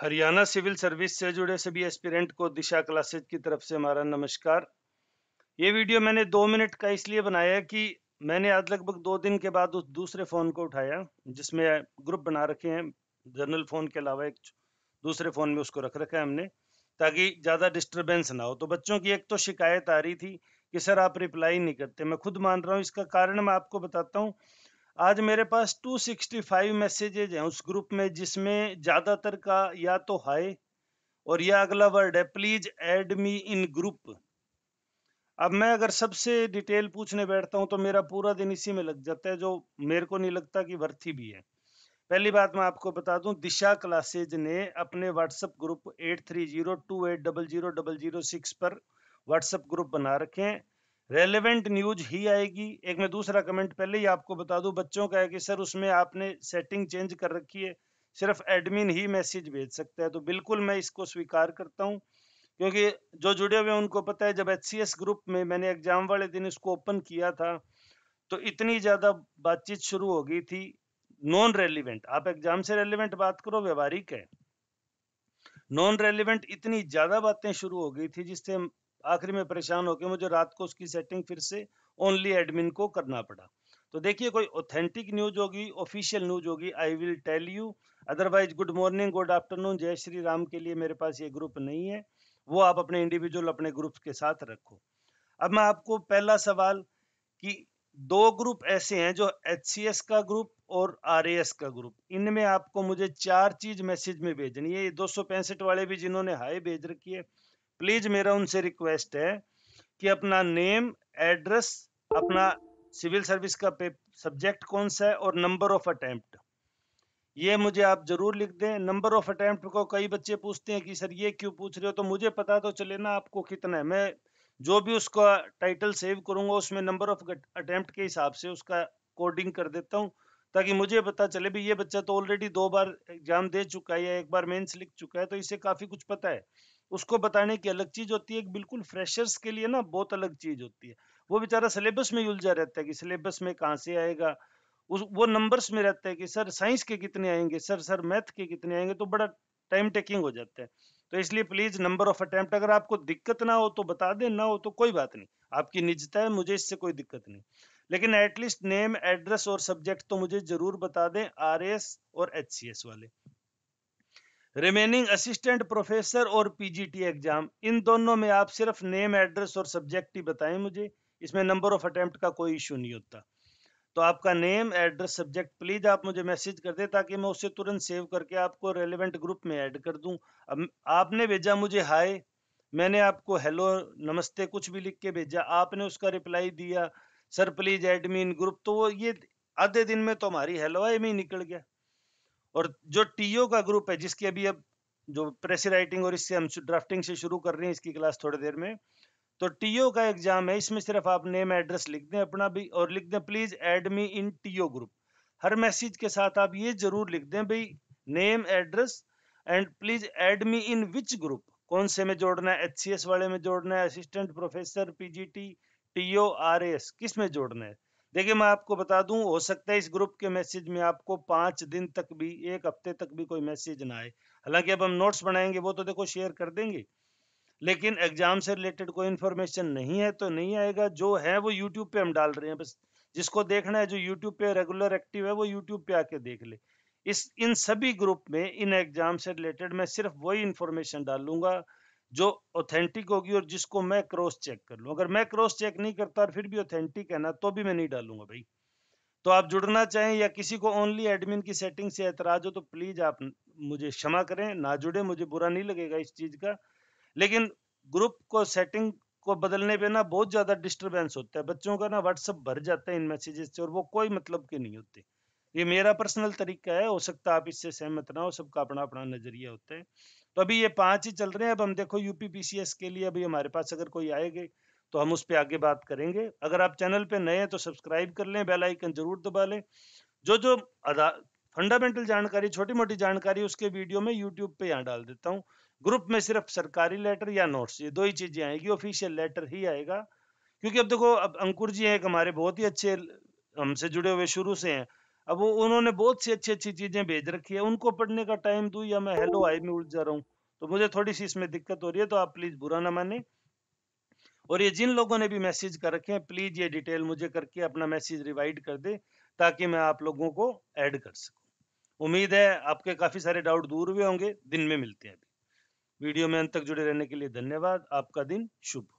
Haryana civil service से जुड़े सभी एस्पिरेंट को दिशा क्लासेज की तरफ से हमारा नमस्कार ये वीडियो मैंने दो मिनट का इसलिए बनाया कि मैंने आज लगभग दो दिन के बाद उस दूसरे फ़ोन को उठाया जिसमें ग्रुप बना रखे हैं जनरल फ़ोन के अलावा एक दूसरे फ़ोन में उसको रख रखा है हमने ताकि ज़्यादा डिस्टर्बेंस ना हो तो बच्चों की एक तो शिकायत आ रही थी कि सर आप रिप्लाई नहीं करते मैं खुद मान रहा हूँ इसका कारण मैं आपको बताता हूँ आज मेरे पास 265 मैसेजेज हैं उस ग्रुप में जिसमें ज़्यादातर का या तो हाय और यह अगला वर्ड है please add me in group अब मैं अगर सबसे डिटेल पूछने बैठता हूं तो मेरा पूरा दिन इसी में लग जाता है जो मेरे को नहीं लगता कि वर्थी भी है पहली बात मैं आपको बता दूं दिशा क्लासेज ने अपने WhatsApp group eight three zero two eight double zero double zero six पर व्हाट्सएप ग्रुप बना रखे हैं रेलेवेंट न्यूज ही आएगी एक मैं दूसरा कमेंट पहले ही आपको बता दूं बच्चों का है कि सर उसमें आपने सेटिंग चेंज कर रखी है सिर्फ एडमिन ही मैसेज भेज सकता है तो बिल्कुल मैं इसको स्वीकार करता हूं क्योंकि जो जुड़े हुए उनको पता है जब एच ग्रुप में मैंने एग्जाम वाले दिन इसको ओपन किया था तो इतनी ज़्यादा बातचीत शुरू हो गई थी नॉन रेलिवेंट आप एग्जाम से रेलिवेंट बात करो व्यवहारिक है नॉन रेलिवेंट इतनी ज़्यादा बातें शुरू हो गई थी जिससे आखिरी में परेशान होकर मुझे रात को उसकी सेटिंग फिर से ओनली एडमिन को करना पड़ा तो देखिए कोई ऑथेंटिक न्यूज होगी ऑफिशियल न्यूज होगी I will tell you otherwise good morning good afternoon जय श्री राम के लिए मेरे पास ये ग्रुप नहीं है वो आप अपने इंडिविजुअल अपने ग्रुप के साथ रखो अब मैं आपको पहला सवाल कि दो ग्रुप ऐसे हैं जो एच का ग्रुप और आर का ग्रुप इनमें आपको मुझे चार चीज मैसेज में भेजनी है ये दो वाले भी जिन्होंने हाई भेज रखी है प्लीज मेरा उनसे रिक्वेस्ट है कि अपना नेम एड्रेस अपना सिविल सर्विस का सब्जेक्ट कौन सा है और नंबर ऑफ अटेम्प्ट ये मुझे आप जरूर लिख दें नंबर ऑफ अटेम्प्ट को कई बच्चे पूछते हैं कि सर ये क्यों पूछ रहे हो तो मुझे पता तो चले ना आपको कितना है मैं जो भी उसका टाइटल सेव करूंगा उसमें नंबर ऑफ अटेम्प्ट के हिसाब से उसका कोडिंग कर देता हूँ ताकि मुझे पता चले भी ये बच्चा तो ऑलरेडी दो बार एग्जाम दे चुका है या एक बार मेंस लिख चुका है तो इसे काफी कुछ पता है उसको बताने की अलग चीज होती है एक बिल्कुल फ्रेशर्स के लिए ना बहुत अलग चीज होती है वो बेचारा सिलेबस में उलझा रहता है कि सिलेबस में कहाँ से आएगा उस वो नंबर्स में रहता है कि सर साइंस के कितने आएंगे सर सर मैथ के कितने आएंगे तो बड़ा टाइम टेकिंग हो जाता है तो इसलिए प्लीज नंबर ऑफ अटेम्प्ट अगर आपको दिक्कत ना हो तो बता दें ना हो तो कोई बात नहीं आपकी निजता है मुझे इससे कोई दिक्कत नहीं लेकिन एटलीस्ट नेम एड्रेस और सब्जेक्ट तो मुझे जरूर बता दें आर और एच वाले रिमेनिंग असिस्टेंट प्रोफेसर और पीजीटी एग्जाम इन दोनों में आप सिर्फ नेम एड्रेस और सब्जेक्ट ही बताएं मुझे इसमें नंबर ऑफ अटेम्प्ट का कोई इशू नहीं होता तो आपका नेम एड्रेस सब्जेक्ट प्लीज आप मुझे मैसेज कर दे ताकि मैं उसे तुरंत सेव करके आपको रेलिवेंट ग्रुप में ऐड कर दूं अब आपने भेजा मुझे हाय मैंने आपको हेलो नमस्ते कुछ भी लिख के भेजा आपने उसका रिप्लाई दिया सर प्लीज एडमिन ग्रुप तो वो ये आधे दिन में तो हमारी हेलो आई में ही निकल गया और जो टीओ का ग्रुप है जिसकी अभी अब जो प्रेस राइटिंग और इससे हम ड्राफ्टिंग से शुरू कर रहे हैं इसकी क्लास थोड़ी देर में तो टीओ का एग्जाम है इसमें सिर्फ आप नेम एड्रेस लिख दें अपना भी और लिख दें please add me in TO group हर मैसेज के साथ आप ये जरूर लिख दें भाई name address and please add me in which group कौन से में जोड़ना है एच वाले में जोड़ना है assistant professor PGT TO S किस में जोड़ना है देखिए मैं आपको बता दूं हो सकता है इस ग्रुप के मैसेज में आपको पांच दिन तक भी एक हफ्ते तक भी कोई मैसेज ना आए हालांकि अब हम नोट्स बनाएंगे वो तो देखो शेयर कर देंगे लेकिन एग्जाम से रिलेटेड कोई इन्फॉर्मेशन नहीं है तो नहीं आएगा जो है वो यूट्यूब पे हम डाल रहे हैं बस जिसको देखना है जो यूट्यूब पे रेगुलर एक्टिव है वो यूट्यूब पे आके देख ले इस इन सभी ग्रुप में इन एग्जाम से रिलेटेड मैं सिर्फ वही इन्फॉर्मेशन डालूंगा जो ऑथेंटिक होगी और जिसको मैं क्रॉस चेक कर लूँ अगर मैं क्रॉस चेक नहीं करता और फिर भी ऑथेंटिक है ना तो भी मैं नहीं डालूंगा भाई तो आप जुड़ना चाहें या किसी को ओनली एडमिन की सेटिंग से एतराज हो तो प्लीज आप मुझे क्षमा करें ना जुड़े मुझे बुरा नहीं लगेगा इस चीज का लेकिन ग्रुप को सेटिंग को बदलने पे ना बहुत ज्यादा डिस्टर्बेंस होता है बच्चों का ना व्हाट्सअप भर जाता है इन मैसेजेस से और वो कोई मतलब के नहीं होते ये मेरा पर्सनल तरीका है हो सकता है आप इससे सहमत ना हो सबका अपना अपना नजरिया होता है तो अभी ये पांच ही चल रहे हैं अब हम देखो यूपी पीसीएस के लिए अभी हमारे पास अगर कोई आएंगे तो हम उस पर आगे बात करेंगे अगर आप चैनल पे नए हैं तो सब्सक्राइब कर लें बेल आइकन जरूर दबा लें जो जो फंडामेंटल जानकारी छोटी मोटी जानकारी उसके वीडियो में यूट्यूब पे यहाँ डाल देता हूँ ग्रुप में सिर्फ सरकारी लेटर या नोट्स ये दो ही चीजें आएगी ऑफिशियल लेटर ही आएगा क्योंकि अब देखो अब अंकुर जी हैं एक हमारे बहुत ही अच्छे हमसे जुड़े हुए शुरू से हैं अब वो उन्होंने बहुत सी अच्छी अच्छी चीजें भेज रखी है उनको पढ़ने का टाइम दू या मैं हेलो आई में उठ जा रहा हूँ तो मुझे थोड़ी सी इसमें दिक्कत हो रही है तो आप प्लीज बुरा ना माने और ये जिन लोगों ने भी मैसेज कर रखे हैं प्लीज ये डिटेल मुझे करके अपना मैसेज रिवाइड कर दे ताकि मैं आप लोगों को ऐड कर सकूं उम्मीद है आपके काफी सारे डाउट दूर हुए होंगे दिन में मिलते हैं अभी वीडियो में अंत तक जुड़े रहने के लिए धन्यवाद आपका दिन शुभ